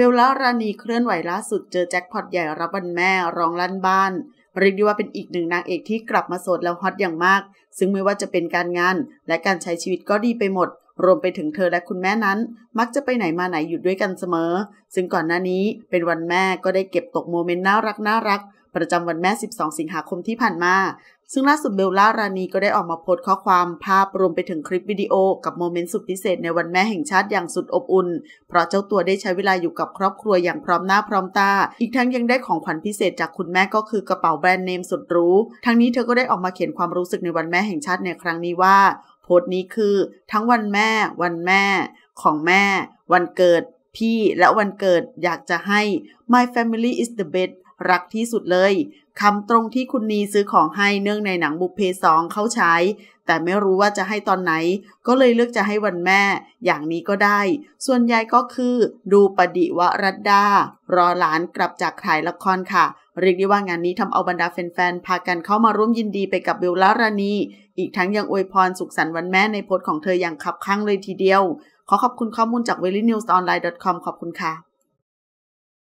เบลล่ารานีเคลื่อนไหวล่าสุดเจอแจ็คพอตใหญ่รับวันแม่ร้องลั่นบ้านเรียกได้ว่าเป็นอีกหนึ่งนางเอกที่กลับมาโสดแล้วฮอตอย่างมาก ซึ่งไม่ว่าจะเป็นการงานและการใช้ชีวิตก็ดีไปหมด รวมไปถึงเธอและคุณแม่นั้น มักจะไปไหนมาไหนอยู่ด้วยกันเสมอ ซึ่งก่อนหน้านี้เป็นวันแม่ก็ได้เก็บตกโมเมนต์น่ารักน่ารักประจำวันแม่ 12 สิงหาคมที่ผ่านมา ซึ่งล่าสุดเบลล่ารานีก็ได้ออกมาโพสต์ข้อความภาพรวมไปถึงคลิปวิดีโอกับโมเมนต์สุดพิเศษ ในวันแม่แห่งชาติอย่างสุดอบอุ่น เพราะเจ้าตัวได้ใช้เวลาอยู่กับครอบครัวอย่างพร้อมหน้าพร้อมตา อีกทั้งยังได้ของขวัญพิเศษจากคุณแม่ก็คือกระเป๋าแบรนด์เนมสุดรู้ ทั้งนี้เธอก็ได้ออกมาเขียนความรู้สึกในวันแม่แห่งชาติในครั้งนี้ว่า โพสต์นี้คือ ทั้งวันแม่ วันแม่ ของแม่ วันเกิด พี่และวันเกิดอยากจะให้ my family is the best รักที่สุดเลยคำตรงที่คุณนีซื้อของให้เนื่องในหนังบุพเพสองเข้าใช้ แต่ไม่รู้ว่าจะให้ตอนไหน ก็เลยเลือกจะให้วันแม่ อย่างนี้ก็ได้ ส่วนใหญ่ก็คือดูปฏิวรัตดา รอหลานกลับจากถ่ายละครค่ะ เรียกได้ว่างานนี้ทำเอาบรรดาแฟน ๆ พากันเข้ามาร่วมยินดีไปกับเบลล่ารานีอีกทั้งยังอวยพรสุขสันต์วันแม่ในโพสต์ของเธออย่างขับข้างเลยทีเดียวขอขอบคุณข้อมูลจากเ w e l นิวส์ออนไลน์ c o m ขอบคุณค่ะ